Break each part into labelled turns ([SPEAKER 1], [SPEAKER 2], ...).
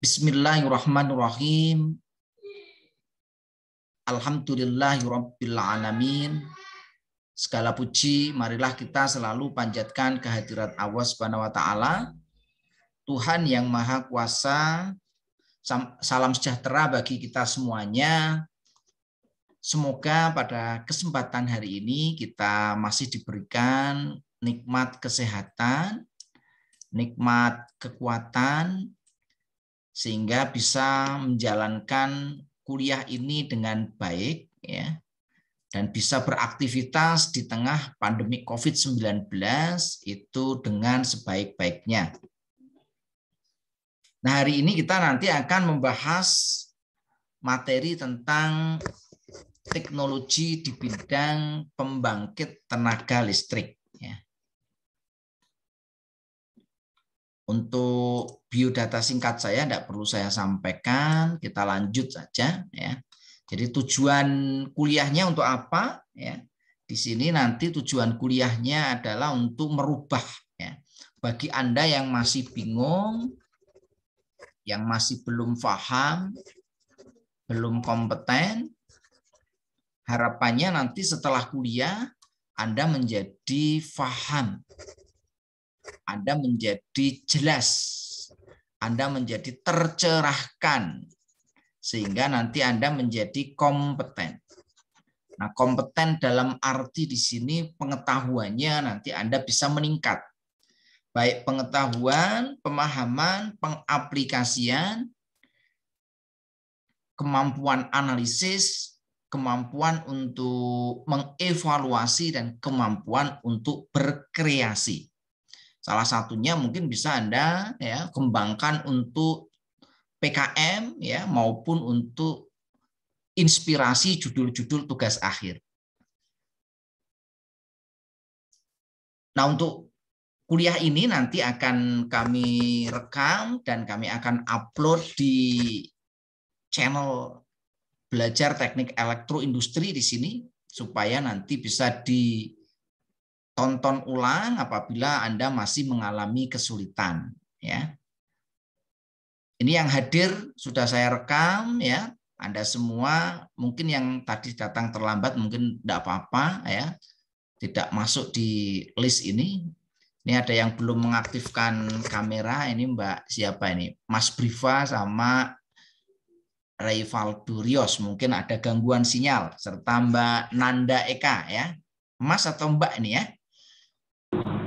[SPEAKER 1] Bismillahirrahmanirrahim. Alhamdulillahirrabbilalamin. Segala puji, marilah kita selalu panjatkan kehadirat Allah Subhanahu wa Ta'ala, Tuhan yang Maha Kuasa. Salam sejahtera bagi kita semuanya. Semoga pada kesempatan hari ini kita masih diberikan nikmat kesehatan, nikmat kekuatan, sehingga bisa menjalankan kuliah ini dengan baik ya dan bisa beraktivitas di tengah pandemi Covid-19 itu dengan sebaik-baiknya. Nah, hari ini kita nanti akan membahas materi tentang teknologi di bidang pembangkit tenaga listrik. Untuk biodata singkat saya tidak perlu saya sampaikan, kita lanjut saja ya. Jadi tujuan kuliahnya untuk apa ya? Di sini nanti tujuan kuliahnya adalah untuk merubah ya. Bagi Anda yang masih bingung, yang masih belum paham, belum kompeten, harapannya nanti setelah kuliah Anda menjadi paham anda menjadi jelas, Anda menjadi tercerahkan, sehingga nanti Anda menjadi kompeten. Nah, kompeten dalam arti di sini pengetahuannya nanti Anda bisa meningkat. Baik pengetahuan, pemahaman, pengaplikasian, kemampuan analisis, kemampuan untuk mengevaluasi, dan kemampuan untuk berkreasi. Salah satunya mungkin bisa Anda ya kembangkan untuk PKM ya maupun untuk inspirasi judul-judul tugas akhir. Nah, untuk kuliah ini nanti akan kami rekam dan kami akan upload di channel Belajar Teknik elektro industri di sini supaya nanti bisa di tonton ulang apabila Anda masih mengalami kesulitan ya. Ini yang hadir sudah saya rekam ya. Anda semua mungkin yang tadi datang terlambat mungkin tidak apa-apa ya. Tidak masuk di list ini. Ini ada yang belum mengaktifkan kamera ini Mbak siapa ini? Mas Briva sama rayval Rios mungkin ada gangguan sinyal serta Mbak Nanda Eka ya. Mas atau Mbak ini ya.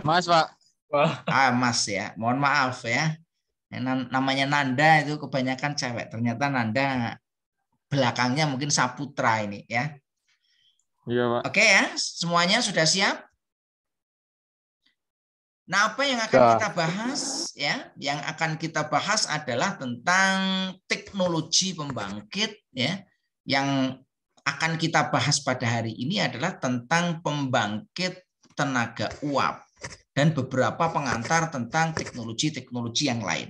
[SPEAKER 1] Mas Pak. Ah Mas ya, mohon maaf ya. Eh, namanya Nanda itu kebanyakan cewek. Ternyata Nanda belakangnya mungkin Saputra ini ya. Iya Pak. Oke ya, semuanya sudah siap? Nah, apa yang akan kita bahas ya? Yang akan kita bahas adalah tentang teknologi pembangkit ya. Yang akan kita bahas pada hari ini adalah tentang pembangkit tenaga uap, dan beberapa pengantar tentang teknologi-teknologi yang lain.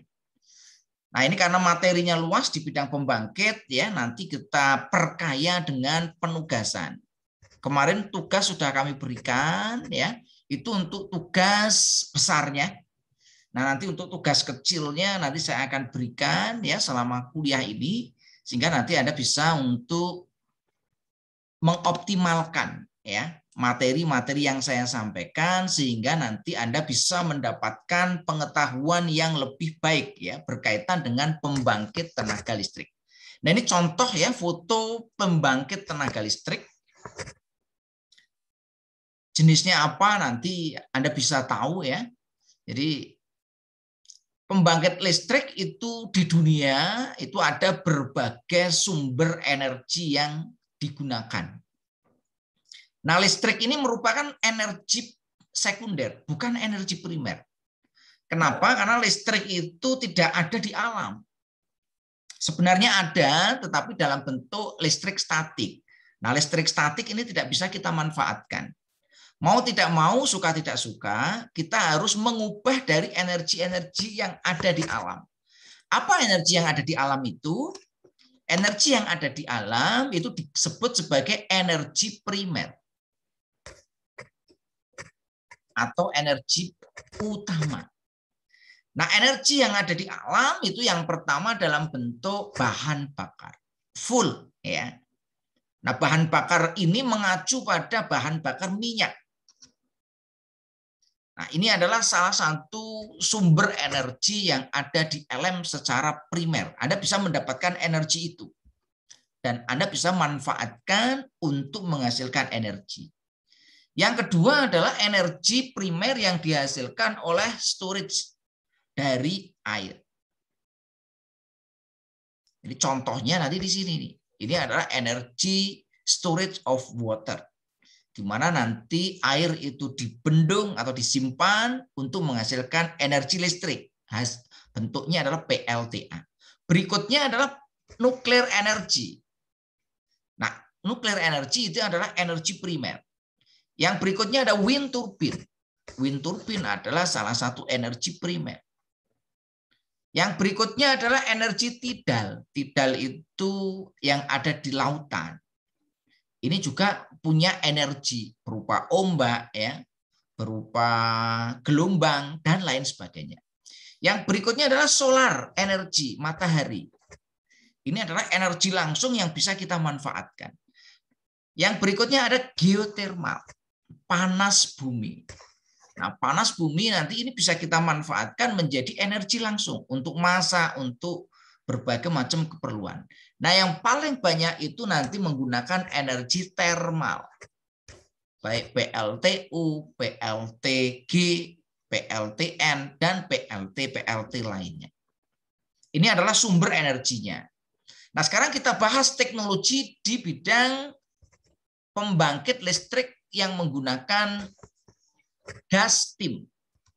[SPEAKER 1] Nah, ini karena materinya luas di bidang pembangkit ya, nanti kita perkaya dengan penugasan. Kemarin tugas sudah kami berikan ya, itu untuk tugas besarnya. Nah, nanti untuk tugas kecilnya nanti saya akan berikan ya selama kuliah ini sehingga nanti Anda bisa untuk mengoptimalkan ya materi-materi yang saya sampaikan sehingga nanti Anda bisa mendapatkan pengetahuan yang lebih baik ya berkaitan dengan pembangkit tenaga listrik. Nah, ini contoh ya foto pembangkit tenaga listrik. Jenisnya apa nanti Anda bisa tahu ya. Jadi pembangkit listrik itu di dunia itu ada berbagai sumber energi yang digunakan Nah, listrik ini merupakan energi sekunder, bukan energi primer. Kenapa? Karena listrik itu tidak ada di alam. Sebenarnya ada, tetapi dalam bentuk listrik statik. Nah, listrik statik ini tidak bisa kita manfaatkan. Mau tidak mau, suka tidak suka, kita harus mengubah dari energi-energi yang ada di alam. Apa energi yang ada di alam itu? Energi yang ada di alam itu disebut sebagai energi primer atau energi utama. Nah, energi yang ada di alam itu yang pertama dalam bentuk bahan bakar full ya. Nah, bahan bakar ini mengacu pada bahan bakar minyak. Nah, ini adalah salah satu sumber energi yang ada di LM secara primer. Anda bisa mendapatkan energi itu. Dan Anda bisa manfaatkan untuk menghasilkan energi. Yang kedua adalah energi primer yang dihasilkan oleh storage dari air. Jadi contohnya nanti di sini nih. Ini adalah energi storage of water. Di mana nanti air itu dibendung atau disimpan untuk menghasilkan energi listrik. Bentuknya adalah PLTA. Berikutnya adalah nuklir energi. Nah, nuklir energi itu adalah energi primer yang berikutnya ada wind turbine. Wind turbine adalah salah satu energi primer. Yang berikutnya adalah energi tidal. Tidal itu yang ada di lautan. Ini juga punya energi berupa ombak ya, berupa gelombang dan lain sebagainya. Yang berikutnya adalah solar energi matahari. Ini adalah energi langsung yang bisa kita manfaatkan. Yang berikutnya ada geothermal panas bumi. Nah, panas bumi nanti ini bisa kita manfaatkan menjadi energi langsung untuk masa, untuk berbagai macam keperluan. Nah, yang paling banyak itu nanti menggunakan energi termal. Baik PLTU, PLTG, PLTN, dan PLT-PLT lainnya. Ini adalah sumber energinya. Nah, sekarang kita bahas teknologi di bidang pembangkit listrik yang menggunakan gas tim.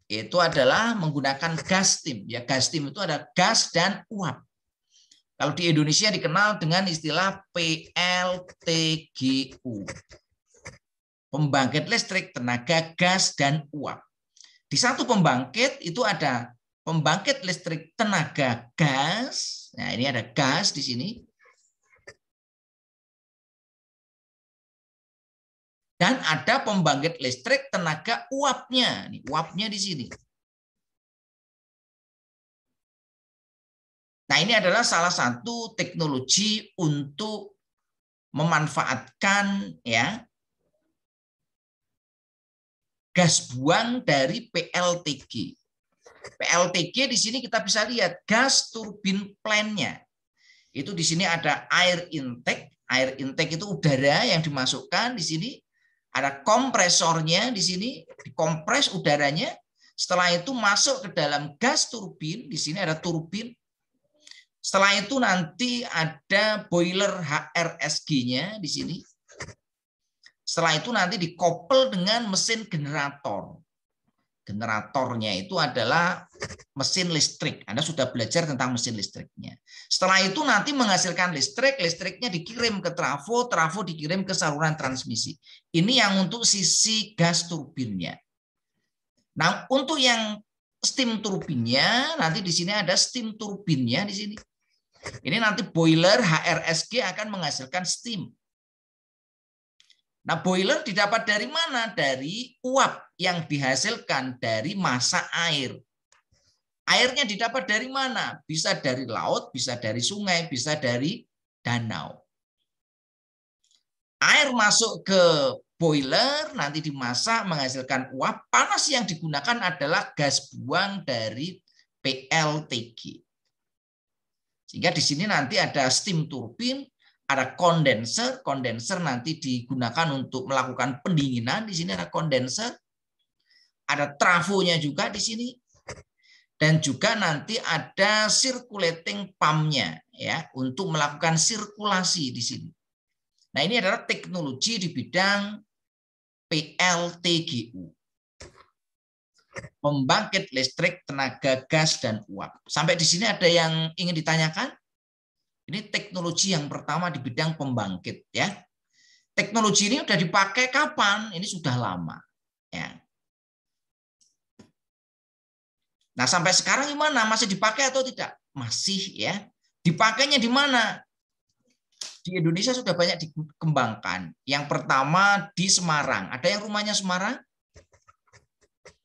[SPEAKER 1] Itu adalah menggunakan gas tim. Ya, gas tim itu ada gas dan uap. Kalau di Indonesia dikenal dengan istilah PLTGU. Pembangkit listrik tenaga gas dan uap. Di satu pembangkit itu ada pembangkit listrik tenaga gas. Nah, ini ada gas di sini.
[SPEAKER 2] Dan ada pembangkit listrik tenaga uapnya. Ini uapnya di sini. Nah, ini adalah salah satu teknologi
[SPEAKER 1] untuk memanfaatkan ya gas buang dari PLTG. PLTG di sini kita bisa lihat gas turbin plan-nya. Itu di sini ada air intake. Air intake itu udara yang dimasukkan di sini. Ada kompresornya di sini, dikompres udaranya. Setelah itu masuk ke dalam gas turbin, di sini ada turbin. Setelah itu nanti ada boiler HRSG-nya di sini. Setelah itu nanti dikopel dengan mesin generator. Generatornya itu adalah mesin listrik. Anda sudah belajar tentang mesin listriknya. Setelah itu nanti menghasilkan listrik, listriknya dikirim ke trafo, trafo dikirim ke saluran transmisi. Ini yang untuk sisi gas turbinnya. Nah, untuk yang steam turbinnya, nanti di sini ada steam turbinnya di sini. Ini nanti boiler HRSG akan menghasilkan steam. Nah, boiler didapat dari mana? Dari uap yang dihasilkan dari massa air. Airnya didapat dari mana? Bisa dari laut, bisa dari sungai, bisa dari danau. Air masuk ke boiler, nanti dimasak menghasilkan uap. Panas yang digunakan adalah gas buang dari PLTG. Sehingga di sini nanti ada steam turbine, ada kondenser, kondenser nanti digunakan untuk melakukan pendinginan. Di sini ada kondenser, ada trafonya juga di sini, dan juga nanti ada circulating pumpnya ya untuk melakukan sirkulasi di sini. Nah ini adalah teknologi di bidang PLTGU, pembangkit listrik tenaga gas dan uap. Sampai di sini ada yang ingin ditanyakan? Ini teknologi yang pertama di bidang pembangkit ya. Teknologi ini sudah dipakai kapan? Ini sudah lama ya. Nah, sampai sekarang gimana? Masih dipakai atau tidak? Masih ya. Dipakainya di mana? Di Indonesia sudah banyak dikembangkan. Yang pertama di Semarang. Ada yang rumahnya Semarang?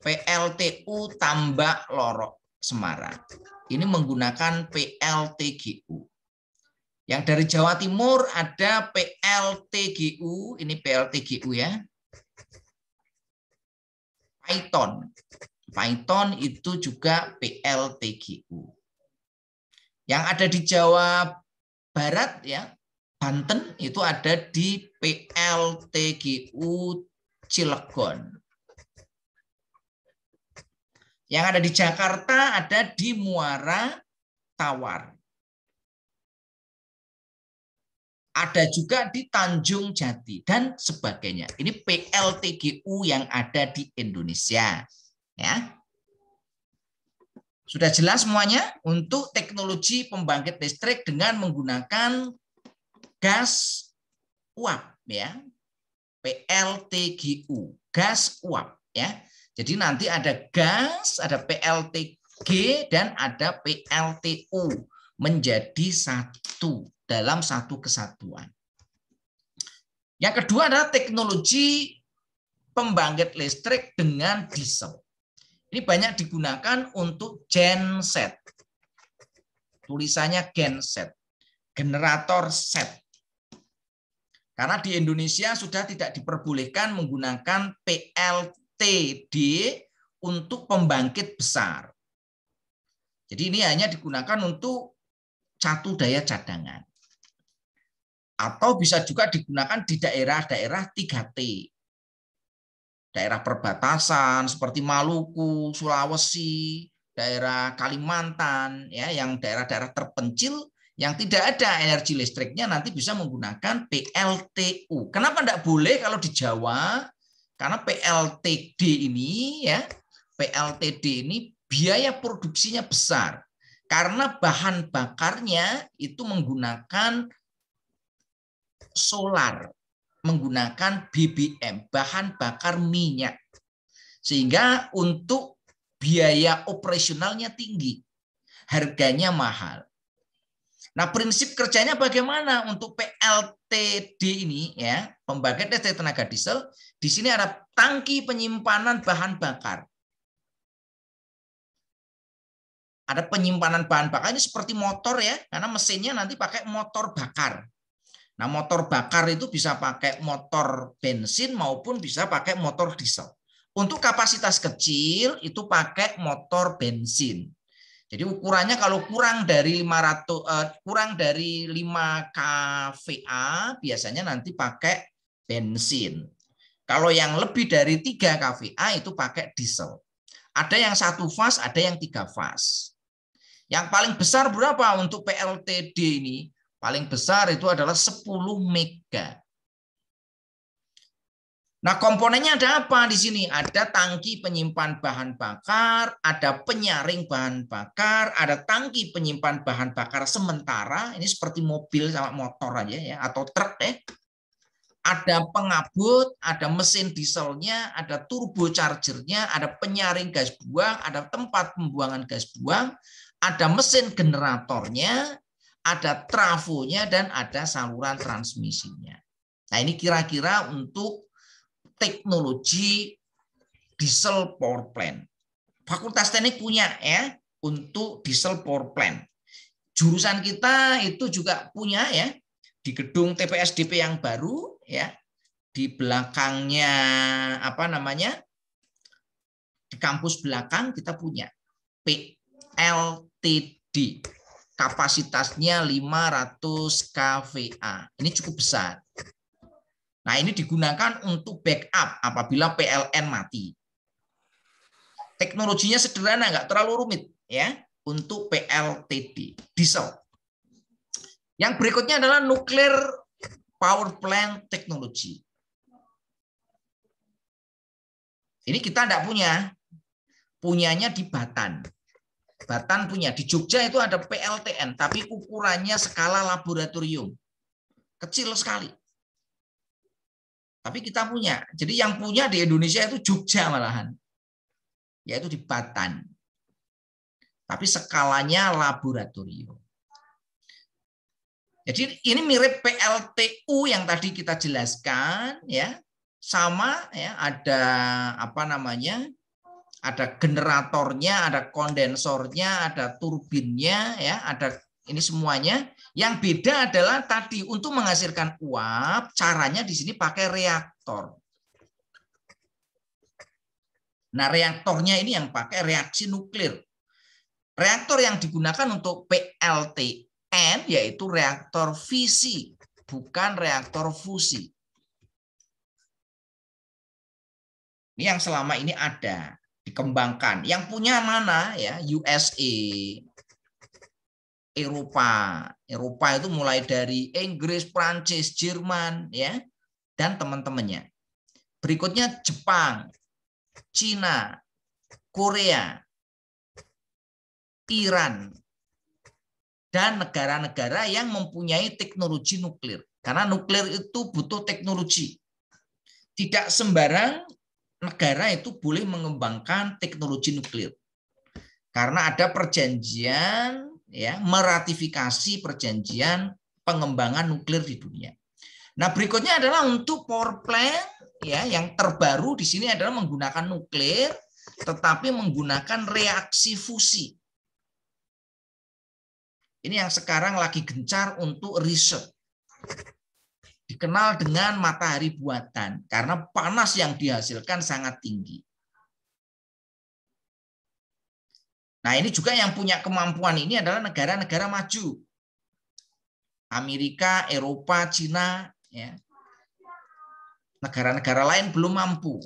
[SPEAKER 1] PLTU Tambak Lorok Semarang. Ini menggunakan PLTGU. Yang dari Jawa Timur ada PLTGU, ini PLTGU ya. Python. Python itu juga PLTGU. Yang ada di Jawa Barat ya, Banten itu ada di PLTGU Cilegon. Yang ada di Jakarta ada di Muara Tawar. Ada juga di Tanjung Jati dan sebagainya. Ini PLTGU yang ada di Indonesia. Ya. Sudah jelas semuanya untuk teknologi pembangkit listrik dengan menggunakan gas uap ya. PLTGU, gas uap ya. Jadi nanti ada gas, ada PLTG dan ada PLTU menjadi satu dalam satu kesatuan. Yang kedua adalah teknologi pembangkit listrik dengan diesel. Ini banyak digunakan untuk genset. Tulisannya genset, generator set. Karena di Indonesia sudah tidak diperbolehkan menggunakan PLTD untuk pembangkit besar. Jadi ini hanya digunakan untuk catu daya cadangan. Atau bisa juga digunakan di daerah-daerah 3T daerah perbatasan seperti Maluku, Sulawesi, daerah Kalimantan ya yang daerah-daerah terpencil yang tidak ada energi listriknya nanti bisa menggunakan PLTU. Kenapa tidak boleh kalau di Jawa? Karena PLTD ini ya, PLTD ini biaya produksinya besar. Karena bahan bakarnya itu menggunakan solar menggunakan BBM, bahan bakar minyak. Sehingga untuk biaya operasionalnya tinggi, harganya mahal. Nah, prinsip kerjanya bagaimana untuk PLTD ini ya, pembangkit listrik tenaga diesel, di sini ada tangki penyimpanan bahan bakar. Ada penyimpanan bahan bakar ini seperti motor ya, karena mesinnya nanti pakai motor bakar. Nah, motor bakar itu bisa pakai motor bensin maupun bisa pakai motor diesel. Untuk kapasitas kecil itu pakai motor bensin. Jadi ukurannya kalau kurang dari 500 eh, kurang dari 5 kVA biasanya nanti pakai bensin. Kalau yang lebih dari 3 kVA itu pakai diesel. Ada yang satu fas, ada yang tiga fas. Yang paling besar berapa untuk PLTD ini? paling besar itu adalah 10 mega. Nah, komponennya ada apa di sini? Ada tangki penyimpan bahan bakar, ada penyaring bahan bakar, ada tangki penyimpan bahan bakar sementara, ini seperti mobil sama motor aja ya atau truk ya. Ada pengabut, ada mesin dieselnya, ada turbo chargernya, ada penyaring gas buang, ada tempat pembuangan gas buang, ada mesin generatornya, ada trafonya dan ada saluran transmisinya. Nah ini kira-kira untuk teknologi diesel power plant. Fakultas Teknik punya ya untuk diesel power plant. Jurusan kita itu juga punya ya di gedung TPSDP yang baru ya di belakangnya apa namanya di kampus belakang kita punya PLTD kapasitasnya 500 kVA. Ini cukup besar. Nah, ini digunakan untuk backup apabila PLN mati. Teknologinya sederhana, nggak terlalu rumit ya untuk PLTD diesel. Yang berikutnya adalah nuclear power plant technology. Ini kita tidak punya, punyanya di Batan. Batan punya. Di Jogja itu ada PLTN, tapi ukurannya skala laboratorium. Kecil sekali. Tapi kita punya. Jadi yang punya di Indonesia itu Jogja malahan. Yaitu di Batan. Tapi skalanya laboratorium. Jadi ini mirip PLTU yang tadi kita jelaskan ya. Sama ya ada apa namanya? ada generatornya, ada kondensornya, ada turbinnya, ya, ada ini semuanya. Yang beda adalah tadi untuk menghasilkan uap, caranya di sini pakai reaktor. Nah, reaktornya ini yang pakai reaksi nuklir. Reaktor yang digunakan untuk PLTN yaitu reaktor fisi, bukan reaktor fusi. Ini yang selama ini ada dikembangkan. Yang punya mana ya? USA, Eropa. Eropa itu mulai dari Inggris, Prancis, Jerman ya dan teman-temannya. Berikutnya Jepang, Cina, Korea, Iran, dan negara-negara yang mempunyai teknologi nuklir. Karena nuklir itu butuh teknologi. Tidak sembarang negara itu boleh mengembangkan teknologi nuklir. Karena ada perjanjian ya meratifikasi perjanjian pengembangan nuklir di dunia. Nah, berikutnya adalah untuk power plant ya yang terbaru di sini adalah menggunakan nuklir tetapi menggunakan reaksi fusi. Ini yang sekarang lagi gencar untuk riset dikenal dengan matahari buatan karena panas yang dihasilkan sangat tinggi. Nah, ini juga yang punya kemampuan ini adalah negara-negara maju. Amerika, Eropa, Cina, ya. Negara-negara lain belum mampu.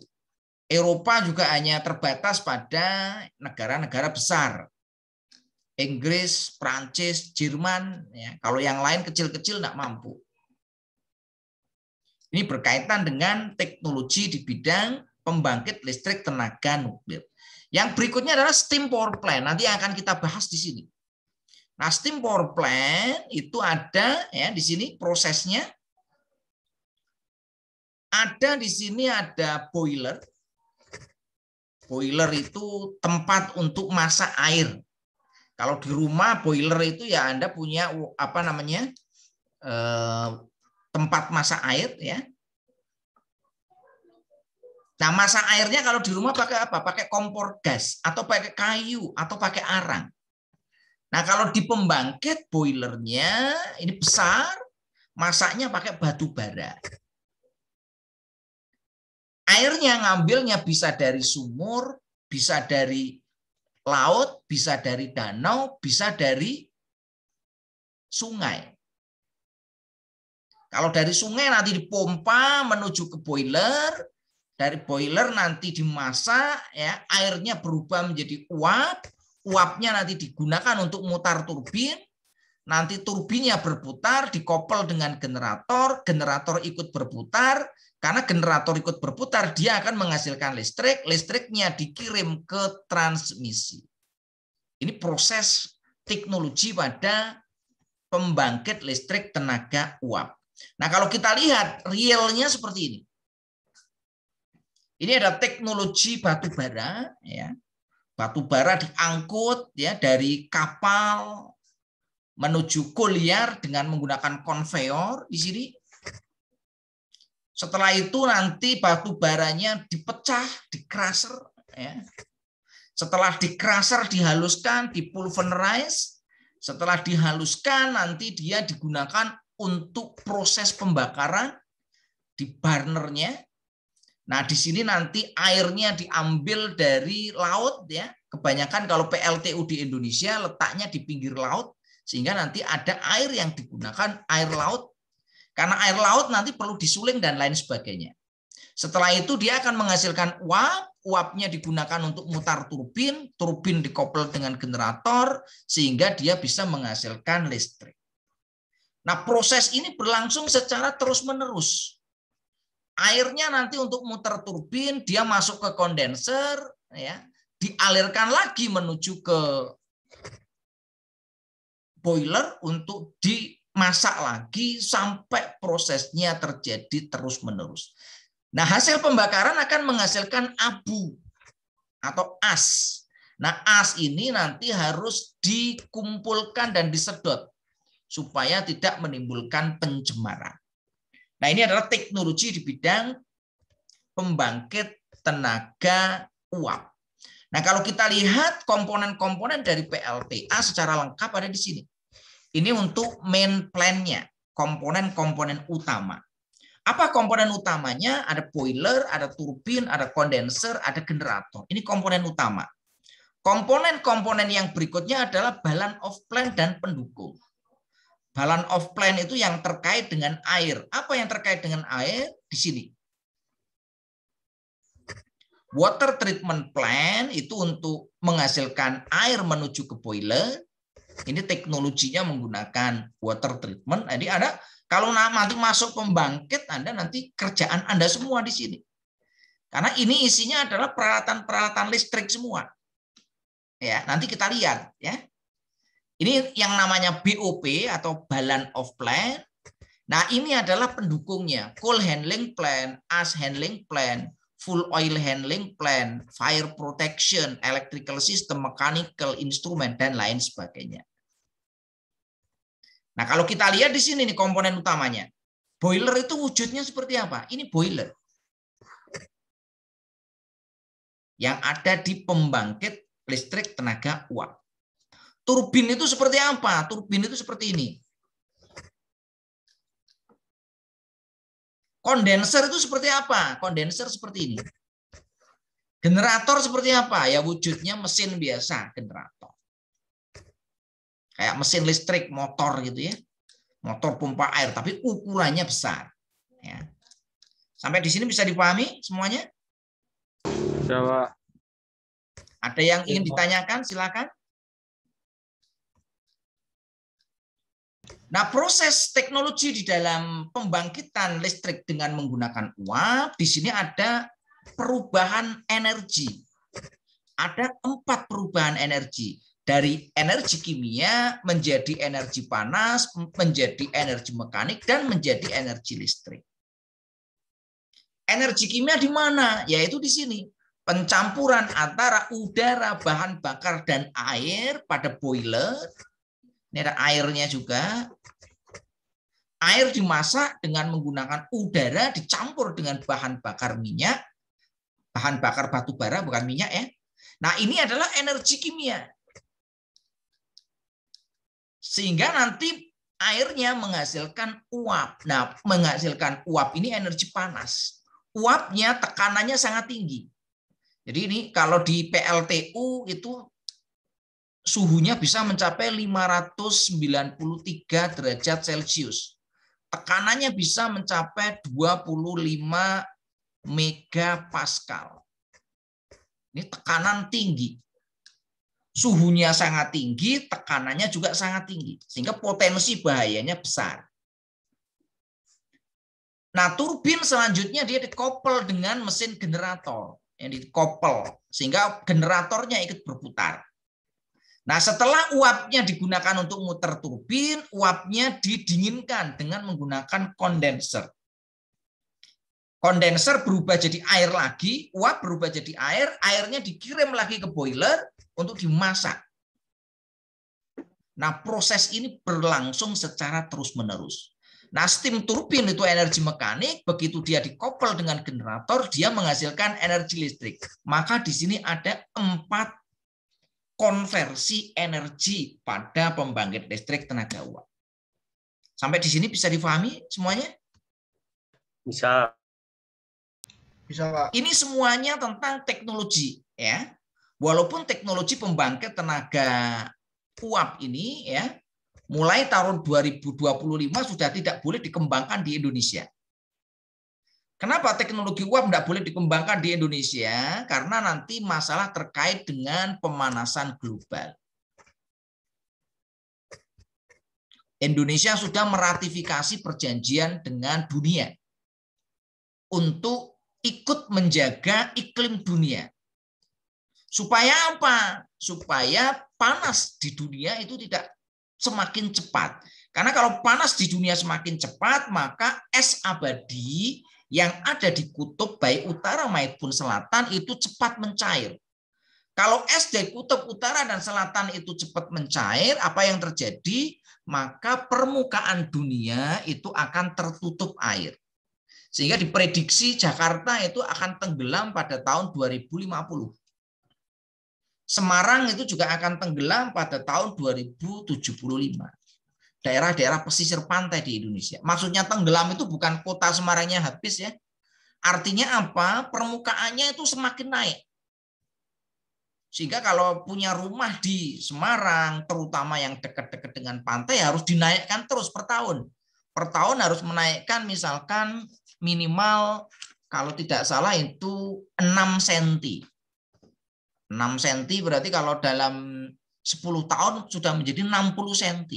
[SPEAKER 1] Eropa juga hanya terbatas pada negara-negara besar. Inggris, Prancis, Jerman, ya. Kalau yang lain kecil-kecil tidak mampu. Ini berkaitan dengan teknologi di bidang pembangkit listrik tenaga nuklir. Yang berikutnya adalah steam power plant. Nanti akan kita bahas di sini. Nah, steam power plant itu ada ya di sini prosesnya. Ada di sini ada boiler. Boiler itu tempat untuk masak air. Kalau di rumah boiler itu ya Anda punya apa namanya? Eh, tempat masak air ya. Nah, masa airnya kalau di rumah pakai apa? Pakai kompor gas atau pakai kayu atau pakai arang. Nah, kalau di pembangkit boilernya ini besar, masaknya pakai batu bara. Airnya ngambilnya bisa dari sumur, bisa dari laut, bisa dari danau, bisa dari sungai. Kalau dari sungai nanti dipompa menuju ke boiler, dari boiler nanti dimasak ya airnya berubah menjadi uap uapnya nanti digunakan untuk mutar turbin nanti turbinnya berputar dikopel dengan generator generator ikut berputar karena generator ikut berputar dia akan menghasilkan listrik listriknya dikirim ke transmisi ini proses teknologi pada pembangkit listrik tenaga uap nah kalau kita lihat realnya seperti ini ini ada teknologi batu bara, ya. Batu bara diangkut ya dari kapal menuju koliar dengan menggunakan konveyor di sini. Setelah itu nanti batu baranya dipecah, dikraser, ya. Setelah dikraser dihaluskan, dipulverize. Setelah dihaluskan nanti dia digunakan untuk proses pembakaran di burnernya Nah, di sini nanti airnya diambil dari laut ya. Kebanyakan kalau PLTU di Indonesia letaknya di pinggir laut sehingga nanti ada air yang digunakan air laut. Karena air laut nanti perlu disuling dan lain sebagainya. Setelah itu dia akan menghasilkan uap, uapnya digunakan untuk mutar turbin, turbin dikopel dengan generator sehingga dia bisa menghasilkan listrik. Nah, proses ini berlangsung secara terus-menerus airnya nanti untuk muter turbin dia masuk ke kondenser ya dialirkan lagi menuju ke boiler untuk dimasak lagi sampai prosesnya terjadi terus menerus. Nah hasil pembakaran akan menghasilkan abu atau as. Nah as ini nanti harus dikumpulkan dan disedot supaya tidak menimbulkan pencemaran. Nah, ini adalah teknologi di bidang pembangkit tenaga uap. Nah, kalau kita lihat komponen-komponen dari PLTA secara lengkap ada di sini. Ini untuk main plan-nya, komponen-komponen utama. Apa komponen utamanya? Ada boiler, ada turbin, ada kondenser, ada generator. Ini komponen utama. Komponen-komponen yang berikutnya adalah balance of plant dan pendukung. Balance of plan itu yang terkait dengan air. Apa yang terkait dengan air di sini? Water treatment plan itu untuk menghasilkan air menuju ke boiler. Ini teknologinya menggunakan water treatment. Jadi nah, ada kalau nanti masuk pembangkit Anda nanti kerjaan Anda semua di sini. Karena ini isinya adalah peralatan-peralatan listrik semua. Ya, nanti kita lihat ya. Ini yang namanya BOP atau Balance of Plan. Nah, ini adalah pendukungnya. Coal handling plan, ash handling plan, full oil handling plan, fire protection, electrical system, mechanical instrument, dan lain sebagainya. Nah, kalau kita lihat di sini nih komponen utamanya. Boiler itu wujudnya seperti apa? Ini boiler. Yang ada di pembangkit listrik tenaga uap. Turbin itu seperti apa? Turbin itu seperti ini. Kondenser itu seperti apa? Kondenser seperti ini. Generator seperti apa? Ya wujudnya mesin biasa, generator. Kayak mesin listrik, motor gitu ya. Motor pompa air, tapi ukurannya besar. Ya. Sampai di sini bisa dipahami semuanya?
[SPEAKER 2] Bisa,
[SPEAKER 1] Ada yang ingin iya, ditanyakan? Silakan. Nah, proses teknologi di dalam pembangkitan listrik dengan menggunakan uap, di sini ada perubahan energi. Ada empat perubahan energi. Dari energi kimia menjadi energi panas, menjadi energi mekanik, dan menjadi energi listrik. Energi kimia di mana? Yaitu di sini. Pencampuran antara udara, bahan bakar, dan air pada boiler ini ada airnya juga. Air dimasak dengan menggunakan udara dicampur dengan bahan bakar minyak. Bahan bakar batu bara bukan minyak ya. Nah ini adalah energi kimia. Sehingga nanti airnya menghasilkan uap. Nah, menghasilkan uap ini energi panas. Uapnya tekanannya sangat tinggi. Jadi ini kalau di PLTU itu suhunya bisa mencapai 593 derajat Celcius. Tekanannya bisa mencapai 25 megapascal. Ini tekanan tinggi. Suhunya sangat tinggi, tekanannya juga sangat tinggi. Sehingga potensi bahayanya besar. Nah, turbin selanjutnya dia dikopel dengan mesin generator yang dikopel sehingga generatornya ikut berputar. Nah, setelah uapnya digunakan untuk muter turbin, uapnya didinginkan dengan menggunakan kondenser. Kondenser berubah jadi air lagi, uap berubah jadi air, airnya dikirim lagi ke boiler untuk dimasak. Nah, proses ini berlangsung secara terus-menerus. Nah, steam turbin itu energi mekanik, begitu dia dikopel dengan generator, dia menghasilkan energi listrik. Maka di sini ada empat konversi energi pada pembangkit listrik tenaga uap. Sampai di sini bisa difahami semuanya? Bisa. Bisa, Pak. Ini semuanya tentang teknologi, ya. Walaupun teknologi pembangkit tenaga uap ini ya mulai tahun 2025 sudah tidak boleh dikembangkan di Indonesia. Kenapa teknologi uap tidak boleh dikembangkan di Indonesia? Karena nanti masalah terkait dengan pemanasan global. Indonesia sudah meratifikasi perjanjian dengan dunia untuk ikut menjaga iklim dunia. Supaya apa? Supaya panas di dunia itu tidak semakin cepat. Karena kalau panas di dunia semakin cepat, maka es abadi yang ada di kutub baik utara maupun selatan itu cepat mencair. Kalau es dari kutub utara dan selatan itu cepat mencair, apa yang terjadi? Maka permukaan dunia itu akan tertutup air. Sehingga diprediksi Jakarta itu akan tenggelam pada tahun 2050. Semarang itu juga akan tenggelam pada tahun 2075 daerah-daerah pesisir pantai di Indonesia. Maksudnya tenggelam itu bukan kota Semarangnya habis ya. Artinya apa? Permukaannya itu semakin naik. Sehingga kalau punya rumah di Semarang, terutama yang dekat-dekat dengan pantai, harus dinaikkan terus per tahun. Per tahun harus menaikkan misalkan minimal kalau tidak salah itu 6 cm. 6 cm berarti kalau dalam 10 tahun sudah menjadi 60 cm.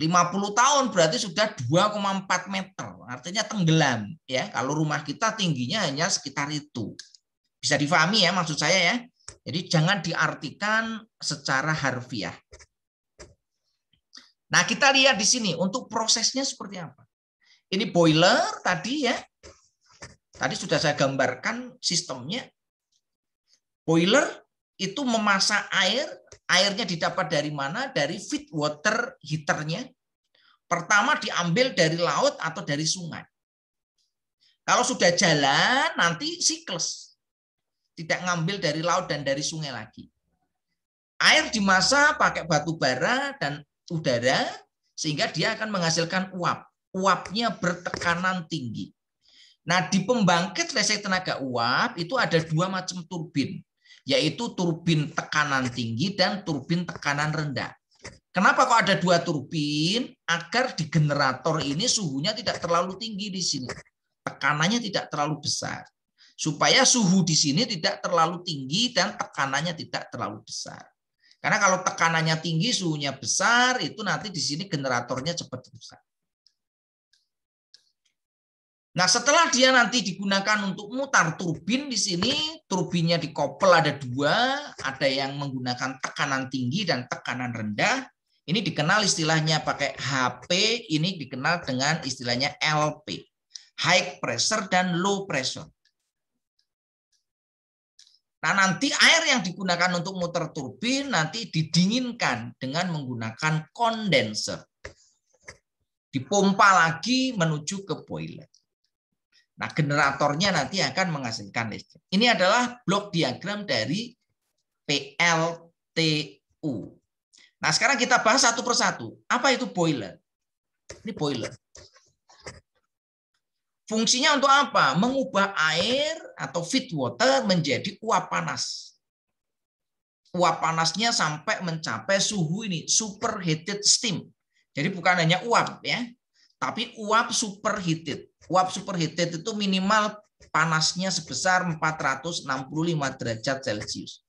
[SPEAKER 1] 50 tahun berarti sudah 2,4 meter. Artinya tenggelam ya. Kalau rumah kita tingginya hanya sekitar itu. Bisa difahami ya maksud saya ya. Jadi jangan diartikan secara harfiah. Nah, kita lihat di sini untuk prosesnya seperti apa. Ini boiler tadi ya. Tadi sudah saya gambarkan sistemnya. Boiler itu memasak air Airnya didapat dari mana? Dari feed water heaternya. Pertama diambil dari laut atau dari sungai. Kalau sudah jalan, nanti siklus. Tidak ngambil dari laut dan dari sungai lagi. Air dimasak pakai batu bara dan udara, sehingga dia akan menghasilkan uap. Uapnya bertekanan tinggi. Nah, di pembangkit listrik tenaga uap itu ada dua macam turbin yaitu turbin tekanan tinggi dan turbin tekanan rendah. Kenapa kok ada dua turbin? Agar di generator ini suhunya tidak terlalu tinggi di sini. Tekanannya tidak terlalu besar. Supaya suhu di sini tidak terlalu tinggi dan tekanannya tidak terlalu besar. Karena kalau tekanannya tinggi, suhunya besar, itu nanti di sini generatornya cepat rusak. Nah, setelah dia nanti digunakan untuk mutar turbin di sini, turbinnya dikopel ada dua, ada yang menggunakan tekanan tinggi dan tekanan rendah. Ini dikenal istilahnya pakai HP, ini dikenal dengan istilahnya LP, high pressure dan low pressure. Nah, nanti air yang digunakan untuk muter turbin nanti didinginkan dengan menggunakan kondenser. Dipompa lagi menuju ke boiler. Nah, generatornya nanti akan menghasilkan listrik. Ini adalah blok diagram dari PLTU. Nah, sekarang kita bahas satu persatu. Apa itu boiler? Ini boiler. Fungsinya untuk apa? Mengubah air atau feed water menjadi uap panas. Uap panasnya sampai mencapai suhu ini, superheated steam. Jadi bukan hanya uap ya, tapi uap superheated. Uap superheated itu minimal panasnya sebesar 465 derajat Celcius.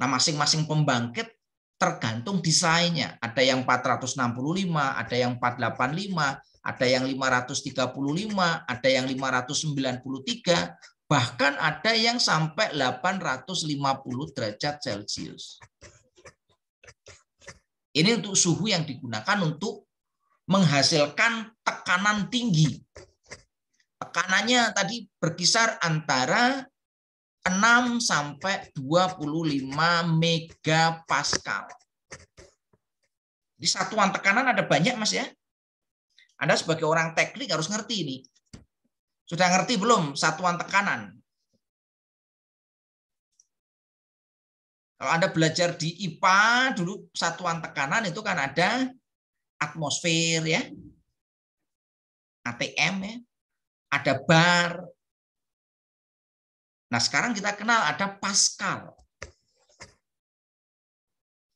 [SPEAKER 1] Nah, masing-masing pembangkit tergantung desainnya. Ada yang 465, ada yang 485, ada yang 535, ada yang 593, bahkan ada yang sampai 850 derajat Celcius. Ini untuk suhu yang digunakan untuk menghasilkan tekanan tinggi. Tekanannya tadi berkisar antara 6 sampai 25 megapascal. Di satuan tekanan ada banyak Mas ya. Anda sebagai orang teknik harus ngerti ini. Sudah ngerti belum satuan
[SPEAKER 2] tekanan? Kalau Anda belajar
[SPEAKER 1] di IPA dulu satuan tekanan itu kan ada atmosfer ya, ATM ya, ada bar.
[SPEAKER 2] Nah sekarang kita kenal ada Pascal,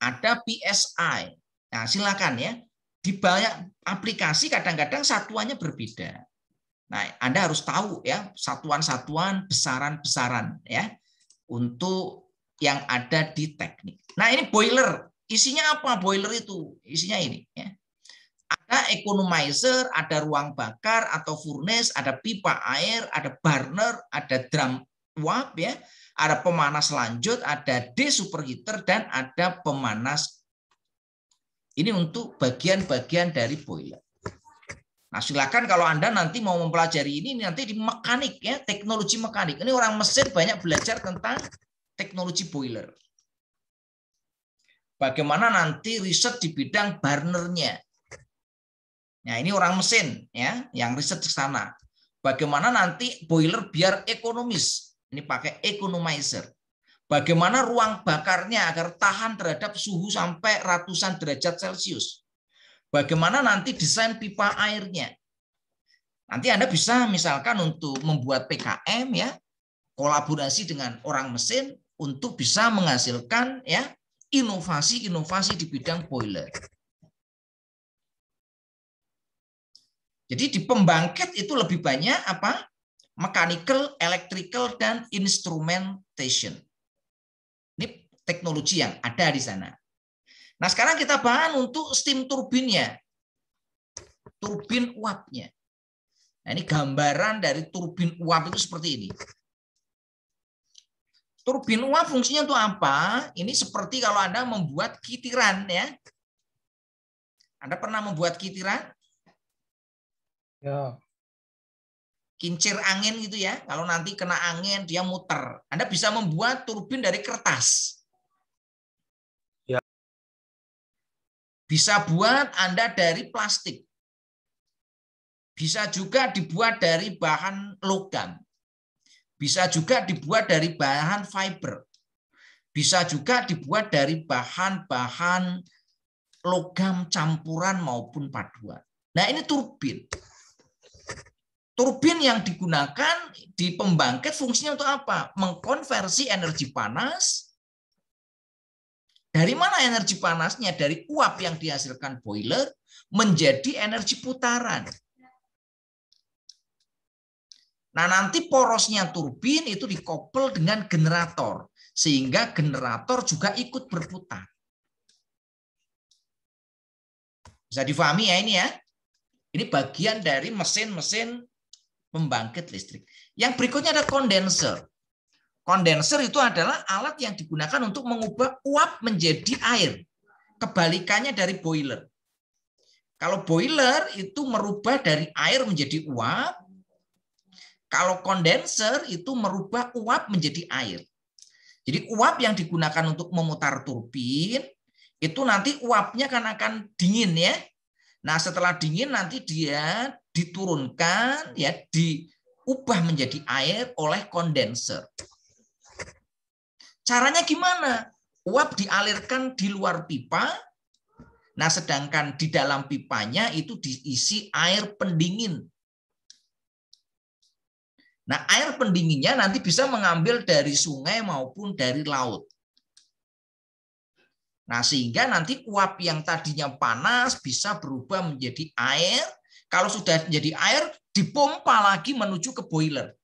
[SPEAKER 1] ada PSI. Nah silakan ya, di banyak aplikasi kadang-kadang satuannya berbeda. Nah, Anda harus tahu ya satuan-satuan, besaran-besaran ya untuk yang ada di teknik. Nah, ini boiler. Isinya apa boiler itu? Isinya ini ya economizer, ada ruang bakar atau furnace, ada pipa air, ada burner, ada drum uap ya, ada pemanas lanjut, ada de superheater dan ada pemanas. Ini untuk bagian-bagian dari boiler. Nah, silakan kalau Anda nanti mau mempelajari ini nanti di mekanik ya, teknologi mekanik. Ini orang mesin banyak belajar tentang teknologi boiler. Bagaimana nanti riset di bidang burnernya, Nah, ini orang mesin ya yang riset ke sana. Bagaimana nanti boiler biar ekonomis? Ini pakai economizer. Bagaimana ruang bakarnya agar tahan terhadap suhu sampai ratusan derajat Celcius? Bagaimana nanti desain pipa airnya? Nanti Anda bisa misalkan untuk membuat PKM ya, kolaborasi dengan orang mesin untuk bisa menghasilkan ya inovasi-inovasi di bidang boiler. Jadi di pembangkit itu lebih banyak apa? Mechanical, electrical, dan instrumentation. Ini teknologi yang ada di sana. Nah sekarang kita bahan untuk steam turbinnya. Turbin uapnya. Nah, ini gambaran dari turbin uap itu seperti ini. Turbin uap fungsinya untuk apa? Ini seperti kalau Anda membuat kitiran ya. Anda pernah membuat kitiran? Ya. Kincir angin gitu ya. Kalau nanti kena angin dia muter. Anda bisa membuat turbin dari kertas. Ya. Bisa buat Anda dari plastik. Bisa juga dibuat dari bahan logam. Bisa juga dibuat dari bahan fiber. Bisa juga dibuat dari bahan-bahan logam campuran maupun paduan. Nah ini turbin. Turbin yang digunakan di pembangkit fungsinya untuk apa? Mengkonversi energi panas. Dari mana energi panasnya? Dari uap yang dihasilkan boiler menjadi energi putaran. Nah, nanti porosnya turbin itu dikopel dengan generator sehingga generator juga ikut berputar. Bisa difahami ya ini ya? Ini bagian dari mesin-mesin pembangkit listrik. Yang berikutnya ada kondenser. Kondenser itu adalah alat yang digunakan untuk mengubah uap menjadi air. Kebalikannya dari boiler. Kalau boiler itu merubah dari air menjadi uap. Kalau kondenser itu merubah uap menjadi air. Jadi uap yang digunakan untuk memutar turbin itu nanti uapnya kan akan dingin ya. Nah setelah dingin nanti dia diturunkan ya diubah menjadi air oleh kondenser. Caranya gimana? Uap dialirkan di luar pipa. Nah, sedangkan di dalam pipanya itu diisi air pendingin. Nah, air pendinginnya nanti bisa mengambil dari sungai maupun dari laut. Nah, sehingga nanti uap yang tadinya panas bisa berubah menjadi air kalau sudah jadi air, dipompa lagi menuju ke boiler.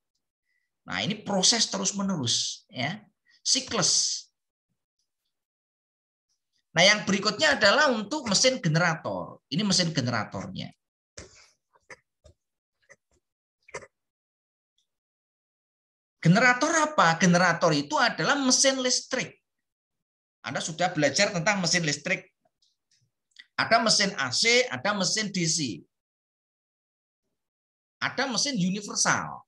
[SPEAKER 1] Nah, ini proses terus-menerus, ya. Siklus. Nah, yang berikutnya adalah untuk mesin generator. Ini mesin generatornya. Generator apa? Generator itu adalah mesin listrik. Anda sudah belajar tentang mesin listrik. Ada mesin AC, ada mesin DC ada mesin universal.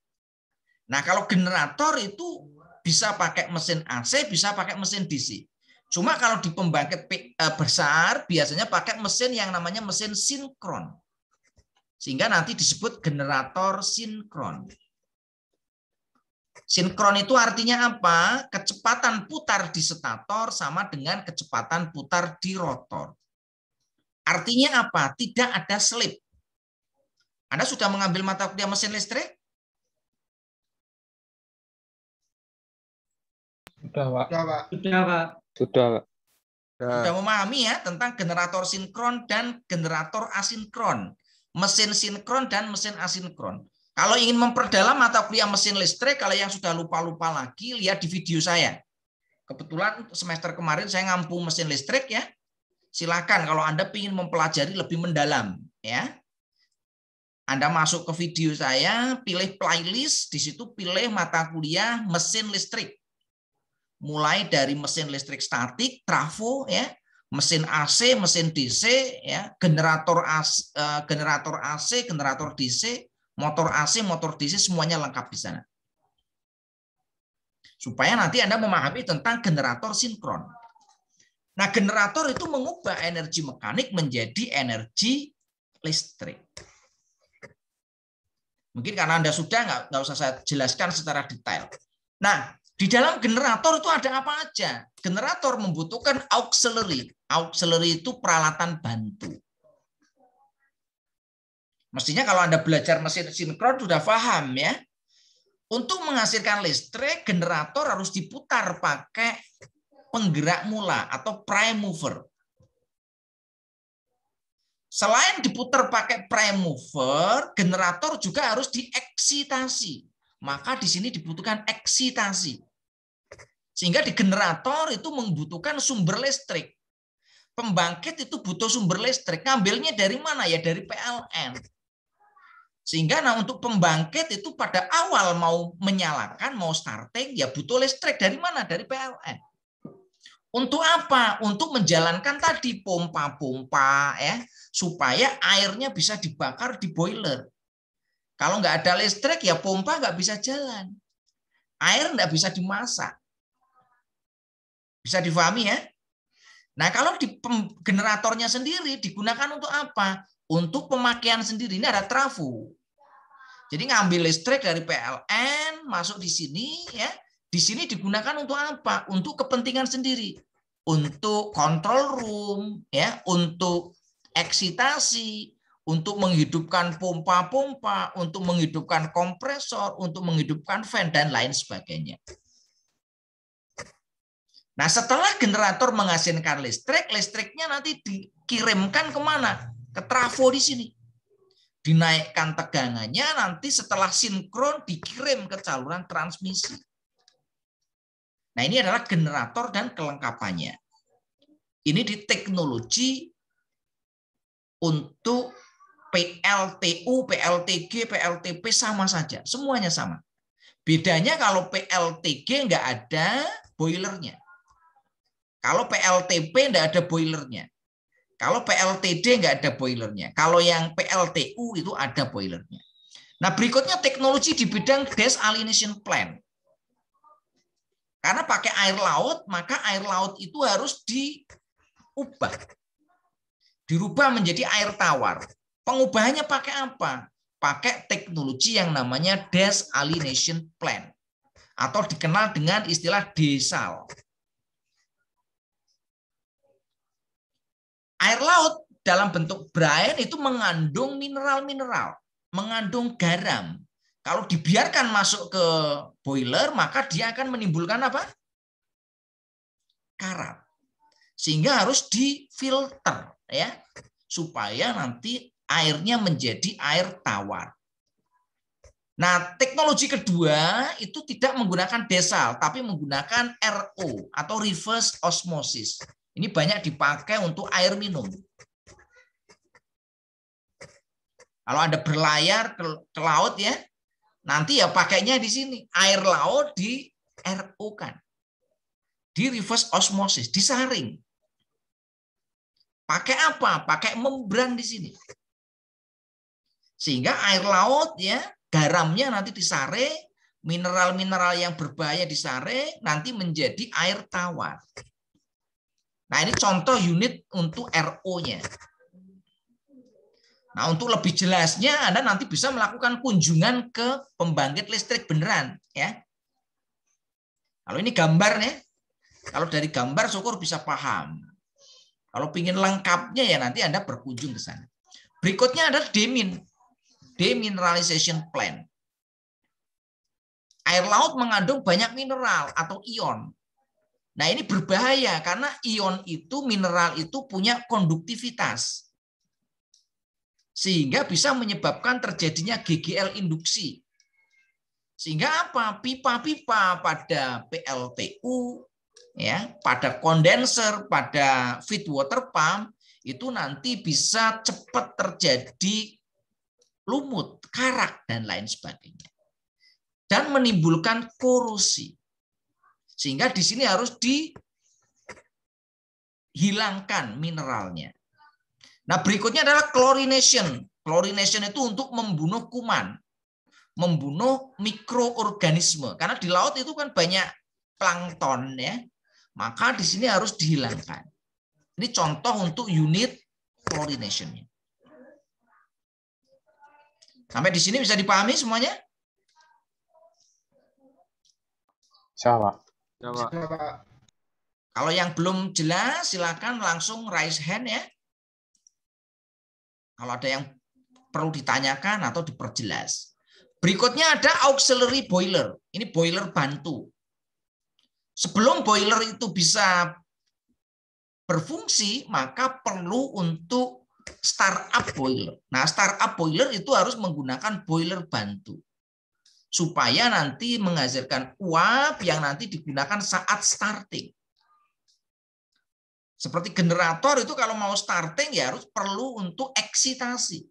[SPEAKER 1] Nah, kalau generator itu bisa pakai mesin AC, bisa pakai mesin DC. Cuma kalau di pembangkit e, besar biasanya pakai mesin yang namanya mesin sinkron. Sehingga nanti disebut generator sinkron. Sinkron itu artinya apa? Kecepatan putar di stator sama dengan kecepatan putar di rotor. Artinya apa? Tidak ada slip. Anda sudah mengambil mata kuliah mesin listrik? Sudah, Pak. Sudah, Pak. Sudah, Pak.
[SPEAKER 2] Sudah, Pak. Sudah
[SPEAKER 1] memahami ya tentang generator sinkron dan generator asinkron. Mesin sinkron dan mesin asinkron. Kalau ingin memperdalam mata kuliah mesin listrik, kalau yang sudah lupa-lupa lagi, lihat di video saya. Kebetulan semester kemarin saya ngampu mesin listrik ya. Silakan kalau Anda ingin mempelajari lebih mendalam ya. Anda masuk ke video saya, pilih playlist, di situ pilih mata kuliah mesin listrik. Mulai dari mesin listrik statik, trafo ya, mesin AC, mesin DC ya, generator AC, eh, generator AC, generator DC, motor AC, motor DC semuanya lengkap di sana. Supaya nanti Anda memahami tentang generator sinkron. Nah, generator itu mengubah energi mekanik menjadi energi listrik. Mungkin karena Anda sudah, nggak, nggak usah saya jelaskan secara detail. Nah, di dalam generator itu ada apa aja? Generator membutuhkan auxiliary. Auxiliary itu peralatan bantu. Mestinya kalau Anda belajar mesin sinkron sudah paham ya. Untuk menghasilkan listrik, generator harus diputar pakai penggerak mula atau prime mover. Selain diputar pakai prime mover, generator juga harus dieksitasi. Maka di sini dibutuhkan eksitasi. Sehingga di generator itu membutuhkan sumber listrik. Pembangkit itu butuh sumber listrik. Ngambilnya dari mana? Ya dari PLN. Sehingga nah untuk pembangkit itu pada awal mau menyalakan, mau starting, ya butuh listrik dari mana? Dari PLN. Untuk apa? Untuk menjalankan tadi pompa-pompa ya, supaya airnya bisa dibakar di boiler. Kalau nggak ada listrik ya pompa nggak bisa jalan. Air nggak bisa dimasak. Bisa difahami ya? Nah kalau di generatornya sendiri digunakan untuk apa? Untuk pemakaian sendiri. Ini ada trafo. Jadi ngambil listrik dari PLN, masuk di sini ya. Di sini digunakan untuk apa? Untuk kepentingan sendiri. Untuk kontrol room ya, untuk eksitasi, untuk menghidupkan pompa-pompa, untuk menghidupkan kompresor, untuk menghidupkan fan, dan lain sebagainya. Nah setelah generator menghasilkan listrik, listriknya nanti dikirimkan kemana? Ke trafo di sini. Dinaikkan tegangannya nanti setelah sinkron dikirim ke saluran transmisi. Nah ini adalah generator dan kelengkapannya. Ini di teknologi untuk PLTU, PLTG, PLTP sama saja. Semuanya sama. Bedanya kalau PLTG nggak ada boilernya. Kalau PLTP nggak ada boilernya. Kalau PLTD nggak ada boilernya. Kalau yang PLTU itu ada boilernya. Nah berikutnya teknologi di bidang desalination plant. Karena pakai air laut, maka air laut itu harus diubah dirubah menjadi air tawar. Pengubahannya pakai apa? Pakai teknologi yang namanya desalination plant atau dikenal dengan istilah desal. Air laut dalam bentuk brine itu mengandung mineral-mineral, mengandung garam. Kalau dibiarkan masuk ke boiler, maka dia akan menimbulkan apa? Karat. Sehingga harus difilter ya supaya nanti airnya menjadi air tawar. Nah, teknologi kedua itu tidak menggunakan desal, tapi menggunakan RO atau reverse osmosis. Ini banyak dipakai untuk air minum. Kalau Anda berlayar ke laut ya, nanti ya pakainya di sini. Air laut di RO kan. Di reverse osmosis, disaring. Pakai apa? Pakai membran di sini. Sehingga air laut ya, garamnya nanti disare, mineral-mineral yang berbahaya disare, nanti menjadi air tawar. Nah, ini contoh unit untuk RO-nya. Nah, untuk lebih jelasnya Anda nanti bisa melakukan kunjungan ke pembangkit listrik beneran, ya. Kalau ini gambar gambarnya, kalau dari gambar syukur bisa paham. Kalau ingin lengkapnya ya nanti Anda berkunjung ke sana. Berikutnya ada demin. Demineralization plan. Air laut mengandung banyak mineral atau ion. Nah ini berbahaya karena ion itu, mineral itu punya konduktivitas. Sehingga bisa menyebabkan terjadinya GGL induksi. Sehingga apa? Pipa-pipa pada PLTU, ya pada kondenser pada feed water pump itu nanti bisa cepat terjadi lumut karak dan lain sebagainya dan menimbulkan korosi sehingga di sini harus dihilangkan mineralnya nah berikutnya adalah chlorination chlorination itu untuk membunuh kuman membunuh mikroorganisme karena di laut itu kan banyak plankton ya maka di sini harus dihilangkan. Ini contoh untuk unit chlorination. Sampai di sini bisa dipahami semuanya? Sama. Sama. Kalau yang belum jelas, silakan langsung raise hand ya. Kalau ada yang perlu ditanyakan atau diperjelas. Berikutnya ada auxiliary boiler. Ini boiler bantu. Sebelum boiler itu bisa berfungsi, maka perlu untuk startup boiler. Nah, startup boiler itu harus menggunakan boiler bantu supaya nanti menghasilkan uap yang nanti digunakan saat starting. Seperti generator itu kalau mau starting ya harus perlu untuk eksitasi.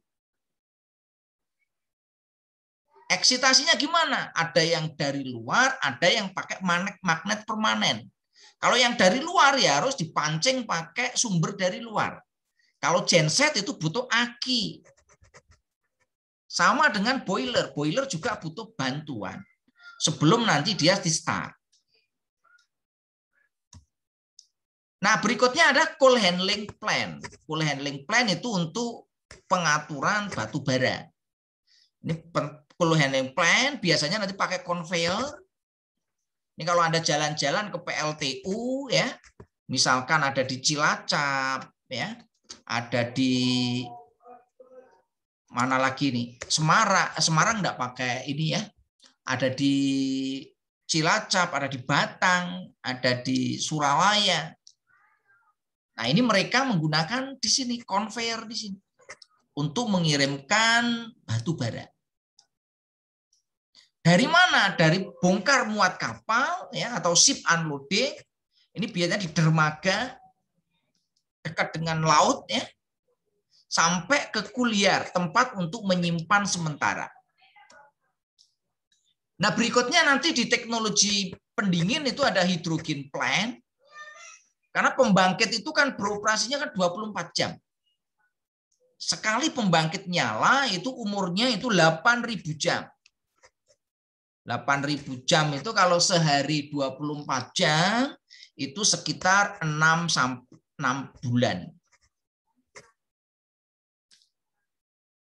[SPEAKER 1] Eksitasinya gimana? Ada yang dari luar, ada yang pakai magnet, magnet permanen. Kalau yang dari luar ya harus dipancing pakai sumber dari luar. Kalau genset itu butuh aki. Sama dengan boiler. Boiler juga butuh bantuan. Sebelum nanti dia di start. Nah berikutnya ada cool handling plan. Cool handling plan itu untuk pengaturan batu bara. Ini Cool handling plan biasanya nanti pakai conveyor. Ini kalau Anda jalan-jalan ke PLTU ya, misalkan ada di Cilacap ya, ada di mana lagi nih? Semarang, Semarang enggak pakai ini ya. Ada di Cilacap, ada di Batang, ada di Suralaya. Nah, ini mereka menggunakan di sini conveyor di sini untuk mengirimkan batu bara. Dari mana? Dari bongkar muat kapal ya atau ship unloading. Ini biasanya di dermaga dekat dengan laut ya. Sampai ke kuliar, tempat untuk menyimpan sementara. Nah, berikutnya nanti di teknologi pendingin itu ada hidrogen plant. Karena pembangkit itu kan beroperasinya kan 24 jam. Sekali pembangkit nyala itu umurnya itu 8000 jam. 8.000 jam itu kalau sehari 24 jam itu sekitar 6 6 bulan.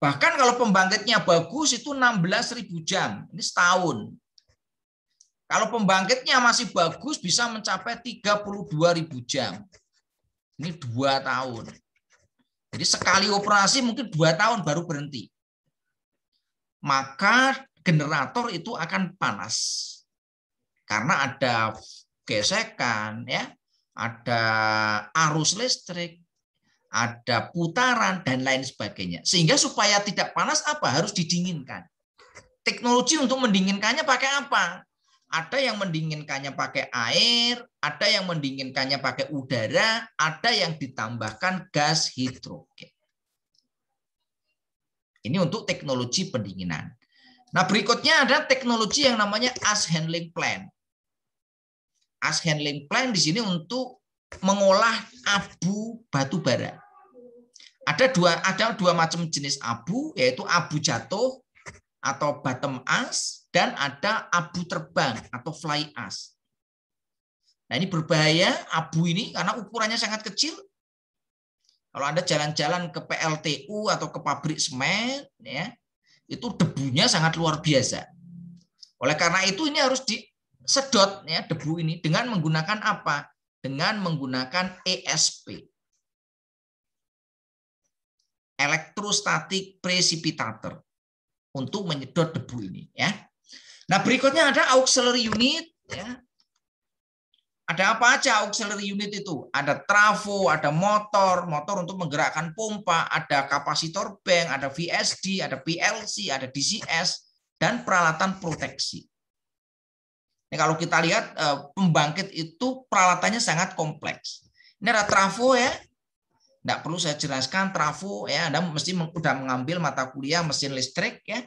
[SPEAKER 1] Bahkan kalau pembangkitnya bagus itu 16.000 jam, ini setahun. Kalau pembangkitnya masih bagus bisa mencapai 32.000 jam. Ini dua tahun. Jadi sekali operasi mungkin dua tahun baru berhenti. Maka generator itu akan panas karena ada gesekan ya, ada arus listrik, ada putaran dan lain sebagainya. Sehingga supaya tidak panas apa harus didinginkan. Teknologi untuk mendinginkannya pakai apa? Ada yang mendinginkannya pakai air, ada yang mendinginkannya pakai udara, ada yang ditambahkan gas hidrogen. Ini untuk teknologi pendinginan. Nah, berikutnya ada teknologi yang namanya as handling plan. As handling plan di sini untuk mengolah abu batu bara. Ada dua ada dua macam jenis abu yaitu abu jatuh atau bottom as dan ada abu terbang atau fly as. Nah, ini berbahaya abu ini karena ukurannya sangat kecil. Kalau Anda jalan-jalan ke PLTU atau ke pabrik semen ya, itu debunya sangat luar biasa. Oleh karena itu ini harus disedot ya debu ini dengan menggunakan apa? Dengan menggunakan ESP. Elektrostatik precipitator untuk menyedot debu ini ya. Nah, berikutnya ada auxiliary unit ya. Ada apa aja auxiliary unit itu? Ada trafo, ada motor, motor untuk menggerakkan pompa, ada kapasitor bank, ada VSD, ada PLC, ada DCS, dan peralatan proteksi. Ini kalau kita lihat eh, pembangkit itu peralatannya sangat kompleks. Ini ada trafo ya, tidak perlu saya jelaskan trafo ya, Anda mesti sudah mengambil mata kuliah mesin listrik ya.